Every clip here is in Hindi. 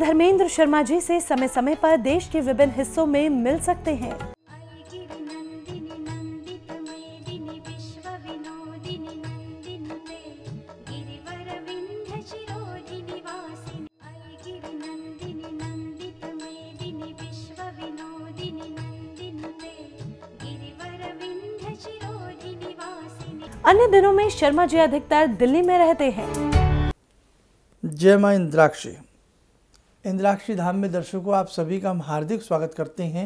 धर्मेंद्र शर्मा जी से समय समय पर देश के विभिन्न हिस्सों में मिल सकते हैं अन्य दिनों में शर्मा जी अधिकतर दिल्ली में रहते हैं जय मां इंद्राक्षी इंद्राक्षी धाम में दर्शकों आप सभी का हम हार्दिक स्वागत करते हैं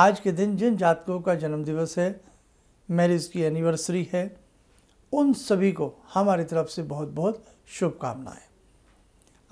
आज के दिन जिन जातकों का जन्मदिवस है मैरिज की एनिवर्सरी है उन सभी को हमारी तरफ से बहुत बहुत शुभकामनाएं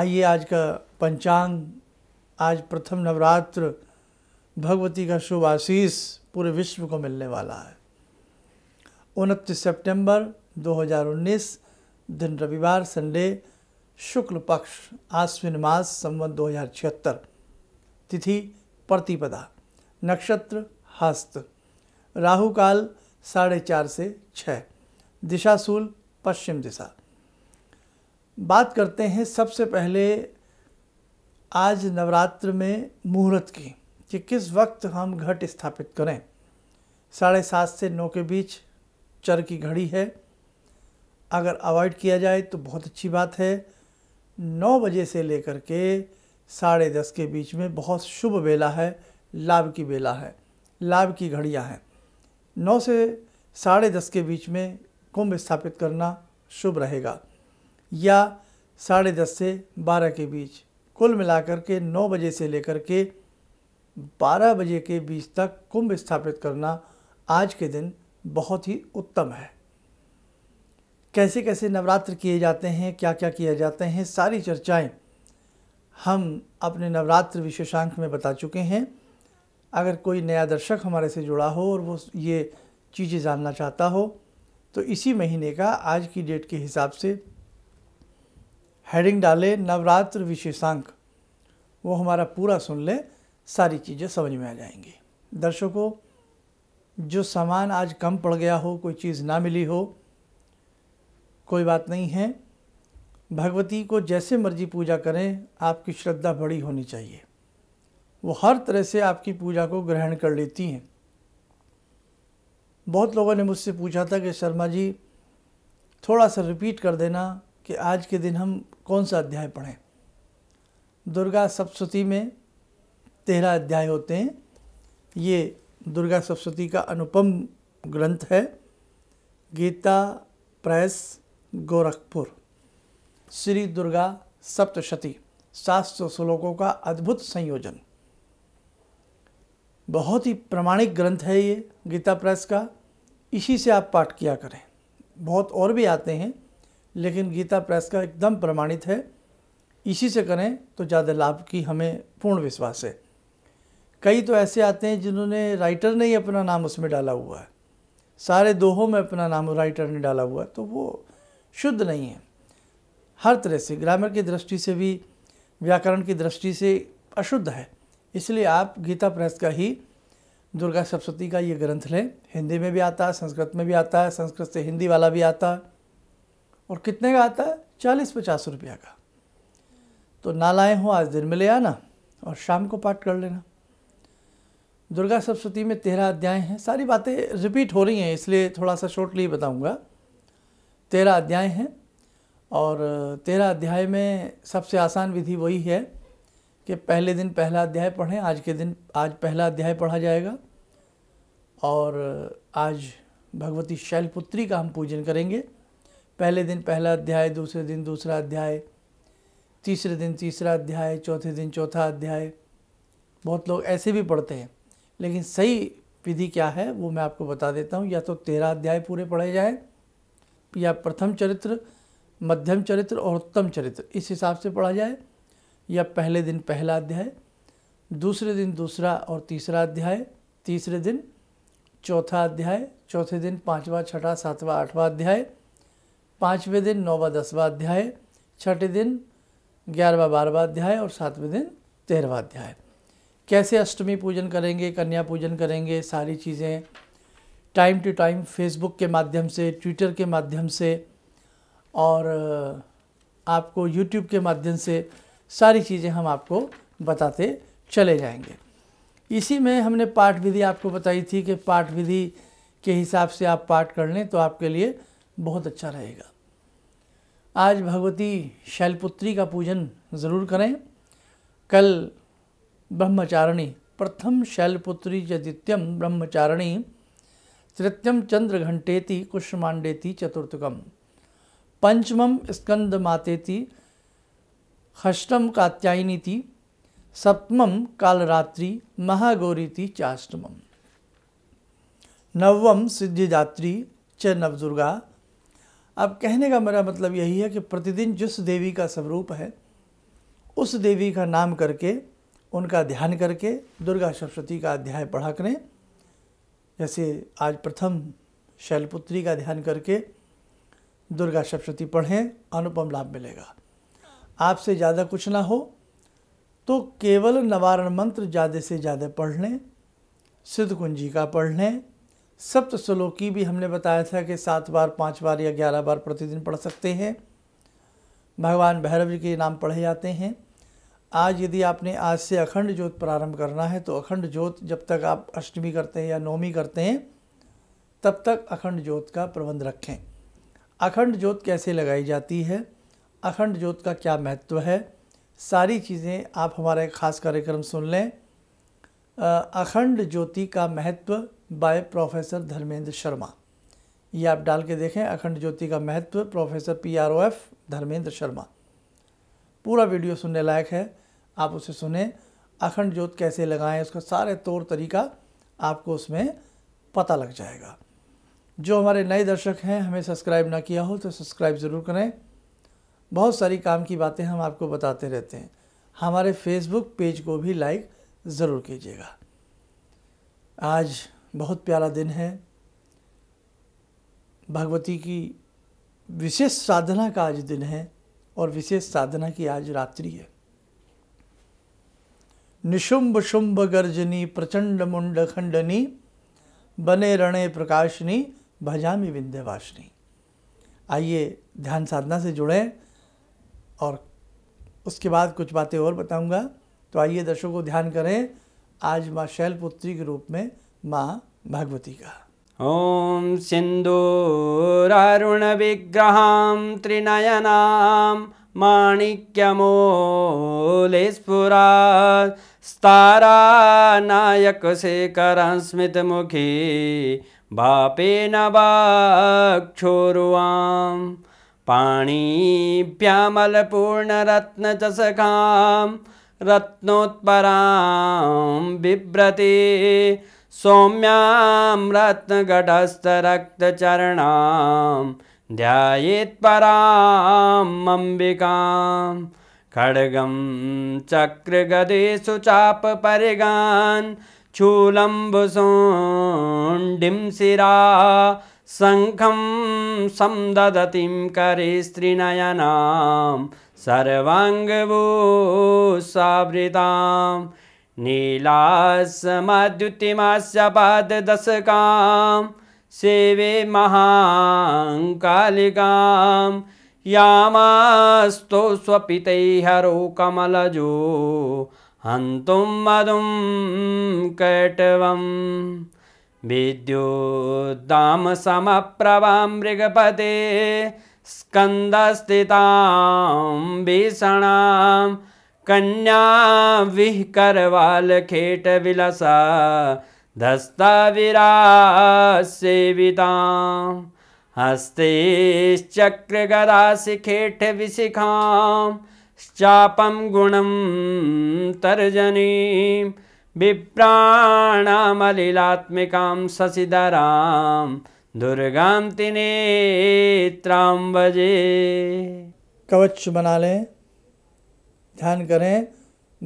आइए आज का पंचांग आज प्रथम नवरात्र भगवती का शुभ आशीष पूरे विश्व को मिलने वाला है उनतीस सितंबर 2019 दिन रविवार संडे शुक्ल पक्ष आश्विन मास संवत दो हजार छिहत्तर तिथि प्रतिपदा नक्षत्र हस्त राहु काल साढ़े चार से छः दिशाशूल पश्चिम दिशा बात करते हैं सबसे पहले आज नवरात्र में मुहूर्त की कि किस वक्त हम घट स्थापित करें साढ़े सात से नौ के बीच चर की घड़ी है अगर अवॉइड किया जाए तो बहुत अच्छी बात है नौ बजे से लेकर के साढ़े दस के बीच में बहुत शुभ बेला है लाभ की बेला है लाभ की घड़ियां हैं नौ से साढ़े दस के बीच में कुंभ स्थापित करना शुभ रहेगा या साढ़े दस से बारह के बीच कुल मिलाकर के नौ बजे से लेकर के बारह बजे के बीच तक कुंभ स्थापित करना आज के दिन बहुत ही उत्तम है कैसे कैसे नवरात्र किए जाते हैं क्या क्या किए जाते हैं सारी चर्चाएं हम अपने नवरात्र विशेषांक में बता चुके हैं अगर कोई नया दर्शक हमारे से जुड़ा हो और वो ये चीज़ें जानना चाहता हो तो इसी महीने का आज की डेट के हिसाब से हेडिंग डाले नवरात्र विशेषांक वो हमारा पूरा सुन ले सारी चीज़ें समझ में आ जाएंगी दर्शकों जो सामान आज कम पड़ गया हो कोई चीज़ ना मिली हो कोई बात नहीं है भगवती को जैसे मर्जी पूजा करें आपकी श्रद्धा बड़ी होनी चाहिए वो हर तरह से आपकी पूजा को ग्रहण कर लेती हैं बहुत लोगों ने मुझसे पूछा था कि शर्मा जी थोड़ा सा रिपीट कर देना कि आज के दिन हम कौन सा अध्याय पढ़ें दुर्गा सप्तती में तेरह अध्याय होते हैं ये दुर्गा सप्तती का अनुपम ग्रंथ है गीता प्रेस गोरखपुर श्री दुर्गा सप्तशती सात सौ श्लोकों का अद्भुत संयोजन बहुत ही प्रमाणिक ग्रंथ है ये गीता प्रेस का इसी से आप पाठ किया करें बहुत और भी आते हैं लेकिन गीता प्रेस का एकदम प्रमाणित है इसी से करें तो ज़्यादा लाभ की हमें पूर्ण विश्वास है कई तो ऐसे आते हैं जिन्होंने राइटर ने ही अपना नाम उसमें डाला हुआ है सारे दोहों में अपना नाम राइटर ने डाला हुआ है तो वो शुद्ध नहीं है हर तरह से ग्रामर की दृष्टि से भी व्याकरण की दृष्टि से अशुद्ध है इसलिए आप गीता प्रेस का ही दुर्गा सप्तती का ये ग्रंथ लें हिंदी में भी आता है संस्कृत में भी आता है संस्कृत से हिंदी वाला भी आता है और कितने का आता है चालीस पचास रुपया का तो ना लाए हों आज दिन में ले आना और शाम को पाठ कर लेना दुर्गा सप्तती में तेरह अध्याय हैं सारी बातें रिपीट हो रही हैं इसलिए थोड़ा सा शॉर्टली बताऊँगा तेरह अध्याय हैं और तेरह अध्याय में सबसे आसान विधि वही है कि पहले दिन पहला अध्याय पढ़ें आज के दिन आज पहला अध्याय पढ़ा जाएगा और आज भगवती शैलपुत्री का हम पूजन करेंगे पहले दिन पहला अध्याय दूसरे दिन दूसरा अध्याय तीसरे दिन तीसरा अध्याय चौथे दिन चौथा अध्याय बहुत लोग ऐसे भी पढ़ते हैं लेकिन सही विधि क्या है वो मैं आपको बता देता हूँ या तो तेरह अध्याय पूरे पढ़े जाएँ या प्रथम चरित्र मध्यम चरित्र और उत्तम चरित्र इस हिसाब से पढ़ा जाए या पहले दिन पहला अध्याय दूसरे दिन दूसरा और तीसरा अध्याय तीसरे दिन चौथा अध्याय चौथे दिन पाँचवा छठा सातवां आठवां अध्याय पाँचवें दिन नौवा दसवा अध्याय छठे दिन ग्यारहवा बारहवा अध्याय और सातवें दिन तेरहवा अध्याय कैसे अष्टमी पूजन करेंगे कन्या पूजन करेंगे सारी चीज़ें टाइम टू टाइम फेसबुक के माध्यम से ट्विटर के माध्यम से और आपको यूट्यूब के माध्यम से सारी चीज़ें हम आपको बताते चले जाएंगे इसी में हमने पाठ विधि आपको बताई थी कि पाठ विधि के हिसाब से आप पाठ कर लें तो आपके लिए बहुत अच्छा रहेगा आज भगवती शैलपुत्री का पूजन ज़रूर करें कल ब्रह्मचारिणी प्रथम शैलपुत्री जदित्यम ब्रह्मचारिणी तृतीयम चंद्र घंटेति कुष्मांडेति चतुर्थकम पंचमम स्कंद मातेति कात्यायनी कात्यायनीति सप्तमम कालरात्रि महागौरीति चाष्टमम नवम सिद्धिदात्री च नवदुर्गा अब कहने का मेरा मतलब यही है कि प्रतिदिन जिस देवी का स्वरूप है उस देवी का नाम करके उनका ध्यान करके दुर्गा सप्शती का अध्याय पढ़ा करें जैसे आज प्रथम शैलपुत्री का ध्यान करके दुर्गा सप्तशती पढ़ें अनुपम लाभ मिलेगा आपसे ज़्यादा कुछ ना हो तो केवल नवारण मंत्र ज़्यादा से ज़्यादा पढ़ लें सिद्ध कुंजी का पढ़ लें सप्त श्लोक भी हमने बताया था कि सात बार पाँच बार या ग्यारह बार प्रतिदिन पढ़ सकते हैं भगवान भैरव जी के नाम पढ़े जाते हैं आज यदि आपने आज से अखंड जोत प्रारंभ करना है तो अखंड जोत जब तक आप अष्टमी करते हैं या नौमी करते हैं तब तक अखंड जोत का प्रबंध रखें अखंड जोत कैसे लगाई जाती है अखंड जोत का क्या महत्व है सारी चीज़ें आप हमारा एक ख़ास कार्यक्रम सुन लें अखंड ज्योति का महत्व बाय प्रोफेसर धर्मेंद्र शर्मा ये आप डाल के देखें अखंड ज्योति का महत्व professor P R O F Dharmendra Sharma पूरा वीडियो सुनने लायक है आप उसे सुने अखंड जोत कैसे लगाएं उसका सारे तौर तरीका आपको उसमें पता लग जाएगा जो हमारे नए दर्शक हैं हमें सब्सक्राइब ना किया हो तो सब्सक्राइब ज़रूर करें बहुत सारी काम की बातें हम आपको बताते रहते हैं हमारे फेसबुक पेज को भी लाइक ज़रूर कीजिएगा आज बहुत प्यारा दिन है भगवती की विशेष साधना का आज दिन है और विशेष साधना की आज रात्रि है निशुंभ शुंभ गर्जनी प्रचंड मुंड खंडनी बने रणे प्रकाशनी भजामी विंध्यवासिनी आइए ध्यान साधना से जुड़ें और उसके बाद कुछ बातें और बताऊंगा तो आइए दर्शकों को ध्यान करें आज माँ शैलपुत्री के रूप में माँ भगवती का ओम अरुण विग्रहाम त्रिनयनाम माणिक्यमोलेस्फुरास्तारानायकशेखरस्मितमुखी वापेन वाक्षोरुवां पाणिभ्यामलपूर्णरत्नचषकां रत्नोत्परां बिभ्रती सौम्यां रत्नगढस्थरक्तचरणाम् ध्यायेत्परां अम्बिकां खड्गं चक्रगदे चापपरिगान् चूलम्बुसोण्डिं शिरा शङ्खं संददतिं करे स्त्रीनयनां सर्वाङ्गभूसावृतां नीलासमद्युतिमास्य पाददशकाम् सेवे महाङ्कालिकां यामास्तु स्वपितैः हरो कमलजो हन्तुं मदुं कटवं मृगपते स्कन्दस्थितां भीषणां कन्या खेट विलसा धस्ताविरासेवितां हस्तेश्चक्रगदाशिखेठविशिखां चापं गुणं तर्जनीं विप्राणामलिलात्मिकां शशिधरां दुर्गां तिनेत्रां भजे कवच बना लें ध्यान करें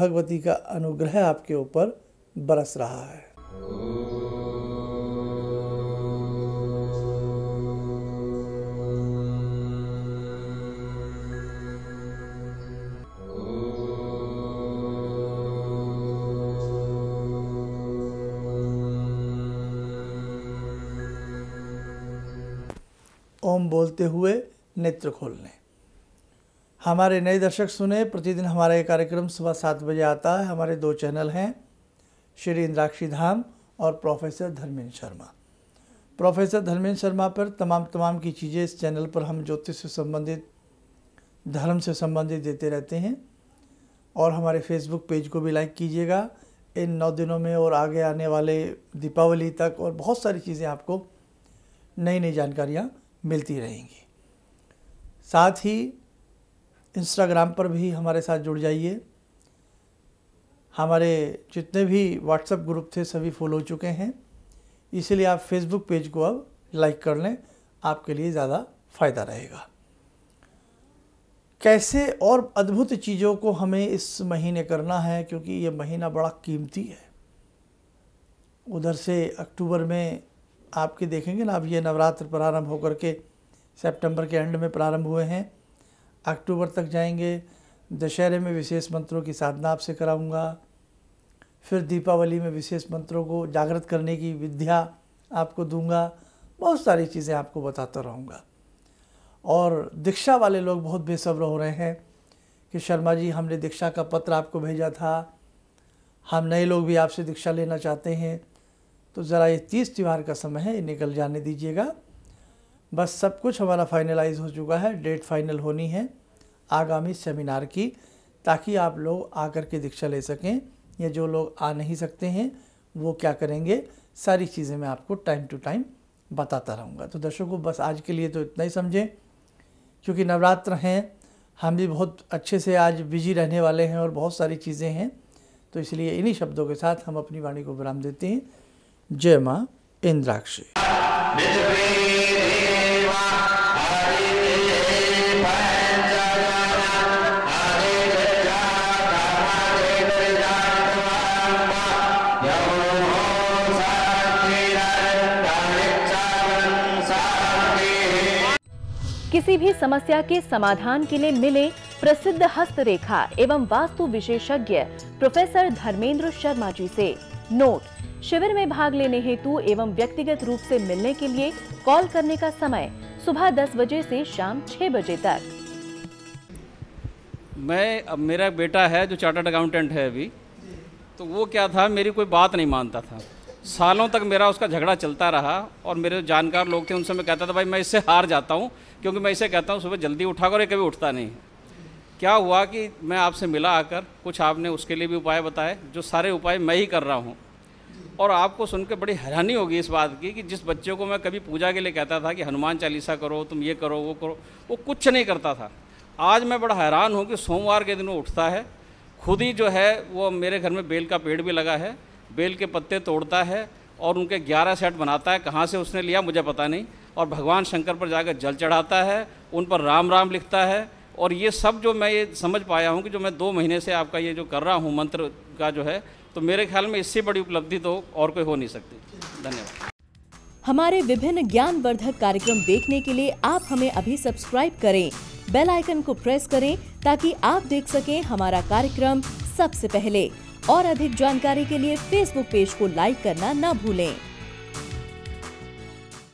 भगवती का अनुग्रह आपके ऊपर बरस रहा है ओम बोलते हुए नेत्र खोलने हमारे नए दर्शक सुने प्रतिदिन हमारा ये कार्यक्रम सुबह सात बजे आता है हमारे दो चैनल हैं श्री इंद्राक्षी धाम और प्रोफेसर धर्मेंद्र शर्मा प्रोफेसर धर्मेंद्र शर्मा पर तमाम तमाम की चीज़ें इस चैनल पर हम ज्योतिष से संबंधित धर्म से संबंधित देते रहते हैं और हमारे फेसबुक पेज को भी लाइक कीजिएगा इन नौ दिनों में और आगे आने वाले दीपावली तक और बहुत सारी चीज़ें आपको नई नई जानकारियाँ मिलती रहेंगी साथ ही इंस्टाग्राम पर भी हमारे साथ जुड़ जाइए हमारे जितने भी व्हाट्सएप ग्रुप थे सभी फुल हो चुके हैं इसीलिए आप फेसबुक पेज को अब लाइक कर लें आपके लिए ज़्यादा फ़ायदा रहेगा कैसे और अद्भुत चीज़ों को हमें इस महीने करना है क्योंकि ये महीना बड़ा कीमती है उधर से अक्टूबर में आपके देखेंगे ना अब ये नवरात्र प्रारंभ होकर के सितंबर के एंड में प्रारंभ हुए हैं अक्टूबर तक जाएंगे दशहरे में विशेष मंत्रों की साधना आपसे कराऊंगा फिर दीपावली में विशेष मंत्रों को जागृत करने की विद्या आपको दूंगा बहुत सारी चीज़ें आपको बताता रहूँगा और दीक्षा वाले लोग बहुत बेसब्र हो रहे हैं कि शर्मा जी हमने दीक्षा का पत्र आपको भेजा था हम नए लोग भी आपसे दीक्षा लेना चाहते हैं तो ज़रा ये तीस त्यौहार का समय है ये निकल जाने दीजिएगा बस सब कुछ हमारा फाइनलाइज हो चुका है डेट फाइनल होनी है आगामी सेमिनार की ताकि आप लोग आकर के दीक्षा ले सकें या जो लोग आ नहीं सकते हैं वो क्या करेंगे सारी चीज़ें मैं आपको टाइम टू टाइम बताता रहूँगा तो दर्शकों को बस आज के लिए तो इतना ही समझें क्योंकि नवरात्र हैं हम भी बहुत अच्छे से आज बिजी रहने वाले हैं और बहुत सारी चीज़ें हैं तो इसलिए इन्हीं शब्दों के साथ हम अपनी वाणी को विराम देते हैं जय माँ इंद्राक्षी किसी भी समस्या के समाधान के लिए मिले प्रसिद्ध हस्तरेखा एवं वास्तु विशेषज्ञ प्रोफेसर धर्मेंद्र शर्मा जी से नोट शिविर में भाग लेने हेतु एवं व्यक्तिगत रूप से मिलने के लिए कॉल करने का समय सुबह 10 बजे से शाम 6 बजे तक मैं अब मेरा बेटा है जो चार्टर्ड अकाउंटेंट है अभी तो वो क्या था मेरी कोई बात नहीं मानता था सालों तक मेरा उसका झगड़ा चलता रहा और मेरे जानकार लोग थे उनसे मैं कहता था भाई मैं इससे हार जाता हूँ क्योंकि मैं इसे कहता हूँ सुबह जल्दी उठा कर कभी उठता नहीं क्या हुआ कि मैं आपसे मिला आकर कुछ आपने उसके लिए भी उपाय बताए जो सारे उपाय मैं ही कर रहा हूँ और आपको सुनकर बड़ी हैरानी होगी इस बात की कि जिस बच्चे को मैं कभी पूजा के लिए कहता था कि हनुमान चालीसा करो तुम ये करो वो करो वो कुछ नहीं करता था आज मैं बड़ा हैरान हूँ कि सोमवार के दिन वो उठता है खुद ही जो है वो मेरे घर में बेल का पेड़ भी लगा है बेल के पत्ते तोड़ता है और उनके ग्यारह सेट बनाता है कहाँ से उसने लिया मुझे पता नहीं और भगवान शंकर पर जाकर जल चढ़ाता है उन पर राम राम लिखता है और ये सब जो मैं ये समझ पाया हूँ कि जो मैं दो महीने से आपका ये जो कर रहा हूँ मंत्र का जो है तो मेरे ख्याल में इससे बड़ी उपलब्धि तो और कोई हो नहीं सकती धन्यवाद हमारे विभिन्न ज्ञानवर्धक कार्यक्रम देखने के लिए आप हमें अभी सब्सक्राइब करें बेल आइकन को प्रेस करें ताकि आप देख सकें हमारा कार्यक्रम सबसे पहले और अधिक जानकारी के लिए फेसबुक पेज को लाइक करना न भूलें